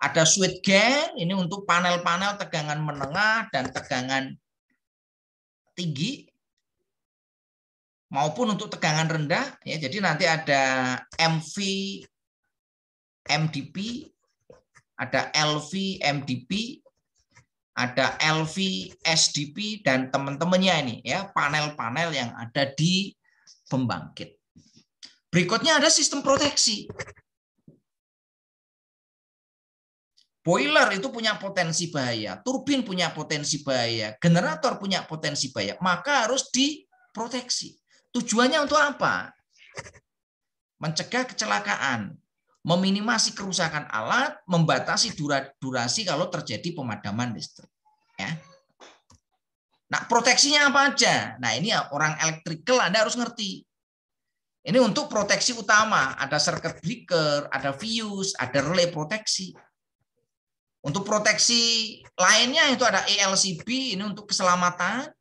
[SPEAKER 1] Ada switch gear ini untuk panel-panel tegangan menengah dan tegangan tinggi maupun untuk tegangan rendah ya jadi nanti ada MV MDP ada LV MDP ada LV SDP dan teman-temannya ini ya panel-panel yang ada di pembangkit berikutnya ada sistem proteksi Boiler itu punya potensi bahaya, turbin punya potensi bahaya, generator punya potensi bahaya, maka harus diproteksi. Tujuannya untuk apa? Mencegah kecelakaan, meminimasi kerusakan alat, membatasi durasi kalau terjadi pemadaman listrik. Ya. Nah, proteksinya apa aja? Nah, ini orang elektrikal Anda harus ngerti. Ini untuk proteksi utama, ada circuit breaker, ada fuse, ada relay proteksi. Untuk proteksi lainnya itu ada ELCB ini untuk keselamatan,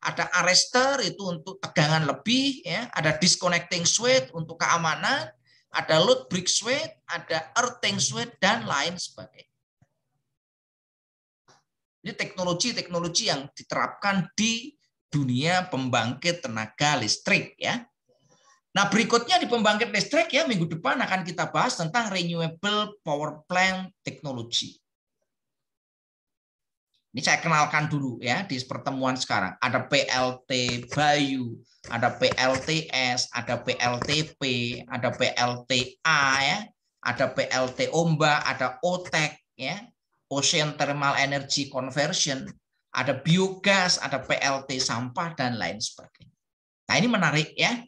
[SPEAKER 1] ada arrester itu untuk tegangan lebih, ya, ada disconnecting switch untuk keamanan, ada load brick switch, ada earthing switch dan lain sebagainya. Ini teknologi-teknologi yang diterapkan di dunia pembangkit tenaga listrik ya. Nah, berikutnya di pembangkit listrik ya minggu depan akan kita bahas tentang renewable power plant technology. Ini saya kenalkan dulu ya di pertemuan sekarang. Ada PLT Bayu, ada PLTS, ada PLTP, ada PLTA ya, ada PLT Omba, ada OTEC ya, Ocean Thermal Energy Conversion, ada biogas, ada PLT sampah dan lain sebagainya. Nah, ini menarik ya.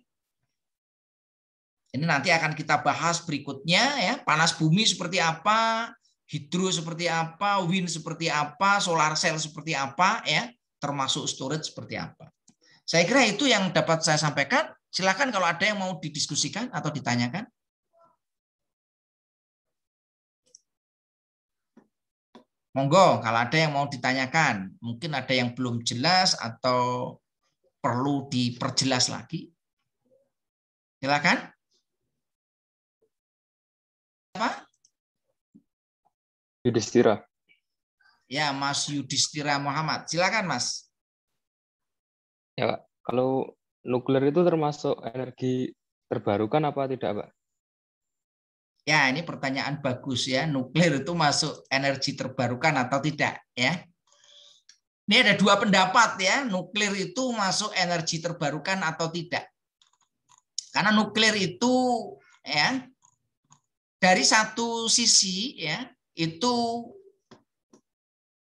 [SPEAKER 1] Ini nanti akan kita bahas berikutnya ya, panas bumi seperti apa, hidro seperti apa, wind seperti apa, solar cell seperti apa, ya termasuk storage seperti apa. Saya kira itu yang dapat saya sampaikan. Silakan kalau ada yang mau didiskusikan atau ditanyakan. Monggo, kalau ada yang mau ditanyakan, mungkin ada yang belum jelas atau perlu diperjelas lagi. Silakan.
[SPEAKER 2] Apa? Yudhistira.
[SPEAKER 1] Ya, Mas Yudhistira Muhammad. Silakan, Mas.
[SPEAKER 2] Ya, Pak. Kalau nuklir itu termasuk energi terbarukan apa tidak, Pak?
[SPEAKER 1] Ya, ini pertanyaan bagus ya. Nuklir itu masuk energi terbarukan atau tidak, ya? Ini ada dua pendapat ya, nuklir itu masuk energi terbarukan atau tidak. Karena nuklir itu ya dari satu sisi ya itu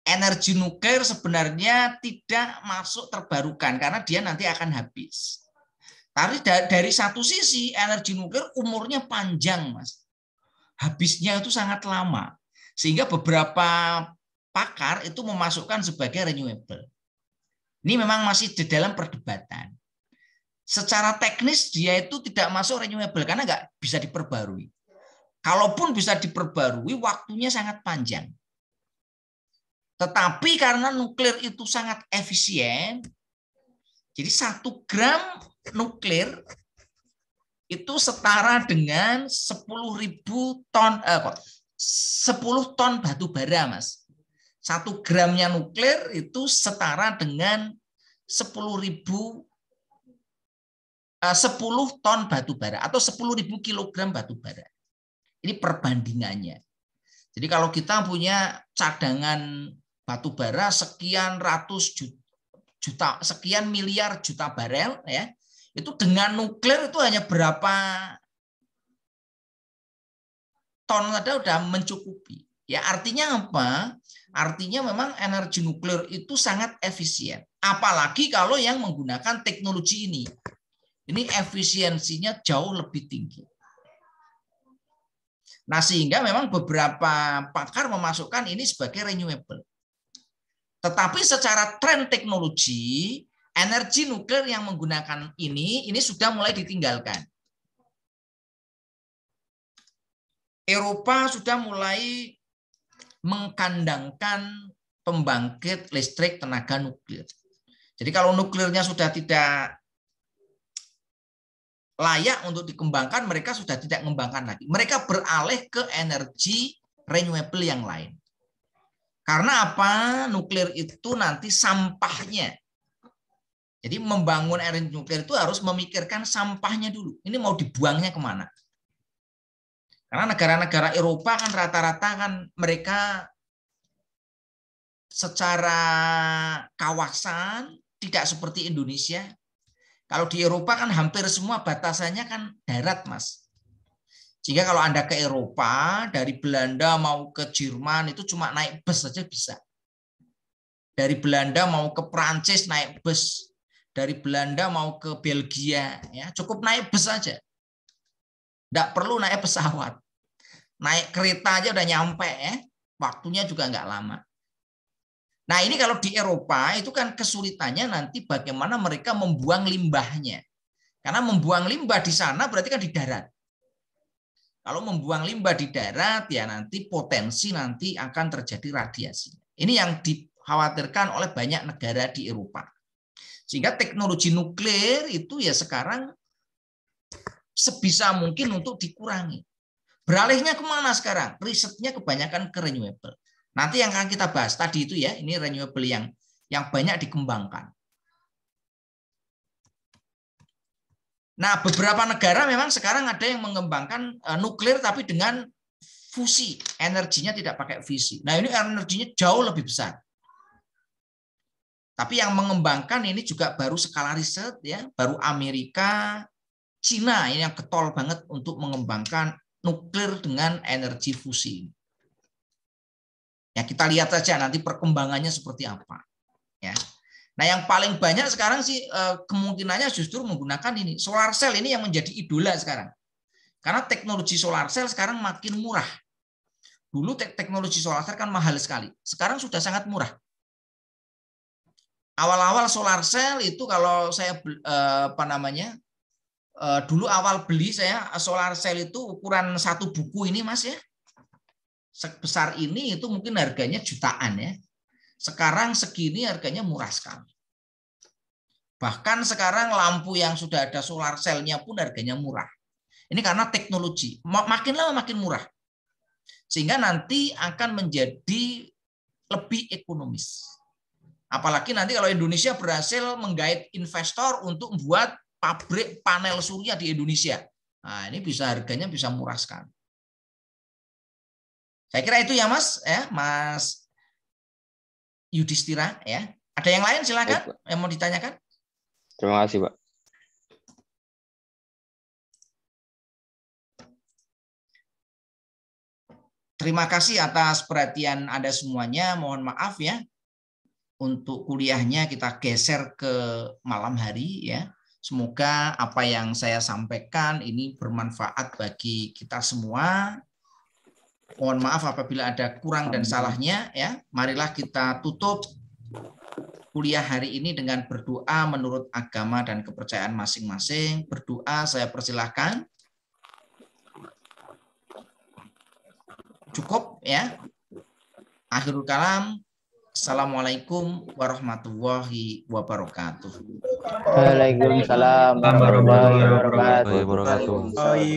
[SPEAKER 1] energi nuklir sebenarnya tidak masuk terbarukan karena dia nanti akan habis. Tapi dari satu sisi energi nuklir umurnya panjang, Mas. Habisnya itu sangat lama. Sehingga beberapa pakar itu memasukkan sebagai renewable. Ini memang masih di dalam perdebatan. Secara teknis dia itu tidak masuk renewable karena nggak bisa diperbarui. Kalaupun bisa diperbarui, waktunya sangat panjang. Tetapi karena nuklir itu sangat efisien, jadi satu gram nuklir itu setara dengan 10.000 ton eh, 10 ton batu bara, Mas. Satu gramnya nuklir itu setara dengan 10.000 10 eh, ton batu bara atau ribu kilogram batu bara. Ini perbandingannya. Jadi kalau kita punya cadangan batu bara sekian ratus juta, juta sekian miliar juta barel ya, itu dengan nuklir itu hanya berapa ton saja sudah mencukupi. Ya artinya apa? Artinya memang energi nuklir itu sangat efisien. Apalagi kalau yang menggunakan teknologi ini. Ini efisiensinya jauh lebih tinggi. Nah, sehingga memang beberapa pakar memasukkan ini sebagai renewable. Tetapi secara tren teknologi, energi nuklir yang menggunakan ini, ini sudah mulai ditinggalkan. Eropa sudah mulai mengkandangkan pembangkit listrik tenaga nuklir. Jadi kalau nuklirnya sudah tidak layak untuk dikembangkan, mereka sudah tidak mengembangkan lagi. Mereka beralih ke energi renewable yang lain. Karena apa? Nuklir itu nanti sampahnya. Jadi membangun energi nuklir itu harus memikirkan sampahnya dulu. Ini mau dibuangnya kemana? Karena negara-negara Eropa kan rata-rata kan mereka secara kawasan tidak seperti Indonesia kalau di Eropa kan hampir semua batasannya kan darat, Mas. Jika kalau Anda ke Eropa, dari Belanda mau ke Jerman itu cuma naik bus saja bisa. Dari Belanda mau ke Prancis naik bus. Dari Belanda mau ke Belgia, ya cukup naik bus saja. Tidak perlu naik pesawat. Naik kereta aja udah nyampe ya. Waktunya juga nggak lama. Nah ini kalau di Eropa itu kan kesulitannya nanti bagaimana mereka membuang limbahnya. Karena membuang limbah di sana berarti kan di darat. Kalau membuang limbah di darat ya nanti potensi nanti akan terjadi radiasi. Ini yang dikhawatirkan oleh banyak negara di Eropa. Sehingga teknologi nuklir itu ya sekarang sebisa mungkin untuk dikurangi. Beralihnya kemana sekarang? Risetnya kebanyakan ke renewable. Nanti yang akan kita bahas tadi itu ya, ini renewable yang yang banyak dikembangkan. Nah, beberapa negara memang sekarang ada yang mengembangkan eh, nuklir tapi dengan fusi, energinya tidak pakai fusi. Nah, ini energinya jauh lebih besar. Tapi yang mengembangkan ini juga baru skala riset ya, baru Amerika, Cina ini yang getol banget untuk mengembangkan nuklir dengan energi fusi. Ya kita lihat saja nanti perkembangannya seperti apa. Ya. Nah yang paling banyak sekarang sih eh, kemungkinannya justru menggunakan ini solar cell ini yang menjadi idola sekarang. Karena teknologi solar cell sekarang makin murah. Dulu teknologi solar cell kan mahal sekali. Sekarang sudah sangat murah. Awal-awal solar cell itu kalau saya eh, apa namanya eh, dulu awal beli saya solar cell itu ukuran satu buku ini mas ya sebesar ini itu mungkin harganya jutaan ya. Sekarang segini harganya murah sekali. Bahkan sekarang lampu yang sudah ada solar cell-nya pun harganya murah. Ini karena teknologi. Makin lama makin murah. Sehingga nanti akan menjadi lebih ekonomis. Apalagi nanti kalau Indonesia berhasil menggait investor untuk membuat pabrik panel surya di Indonesia. Nah, ini bisa harganya bisa murah sekali. Saya kira itu ya Mas, ya Mas Yudhistira, ya. Ada yang lain silakan Baik, yang mau ditanyakan. Terima kasih Pak. Terima kasih atas perhatian Anda semuanya. Mohon maaf ya untuk kuliahnya kita geser ke malam hari ya. Semoga apa yang saya sampaikan ini bermanfaat bagi kita semua Mohon maaf apabila ada kurang dan salahnya ya. Marilah kita tutup kuliah hari ini dengan berdoa menurut agama dan kepercayaan masing-masing. Berdoa saya persilahkan. Cukup ya. Akhirul kalam. Assalamualaikum warahmatullahi wabarakatuh. Waalaikumsalam warahmatullahi wabarakatuh.